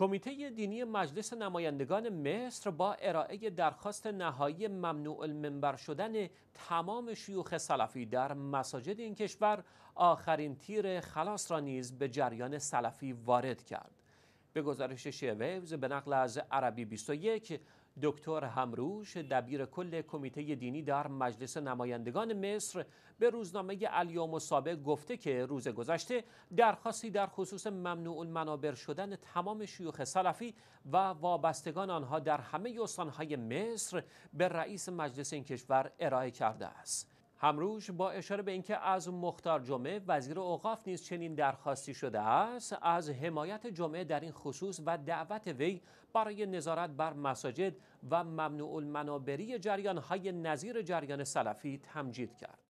کمیته دینی مجلس نمایندگان مصر با ارائه درخواست نهایی ممنوع المنبر شدن تمام شیوخ سلفی در مساجد این کشور آخرین تیر خلاص را نیز به جریان سلفی وارد کرد. به گزارش ویوز به نقل از عربی 21 دکتر همروش دبیر کل کمیته دینی در مجلس نمایندگان مصر به روزنامه الیوم سابق گفته که روز گذشته درخواستی در خصوص ممنوع منابر شدن تمام شیوخ سلفی و وابستگان آنها در همه استانهای مصر به رئیس مجلس این کشور ارائه کرده است همروش با اشاره به اینکه از مختار جمعه وزیر اوقاف نیز چنین درخواستی شده است از حمایت جمعه در این خصوص و دعوت وی برای نظارت بر مساجد و ممنوع المنابری جریان های نظیر جریان سلفی تمجید کرد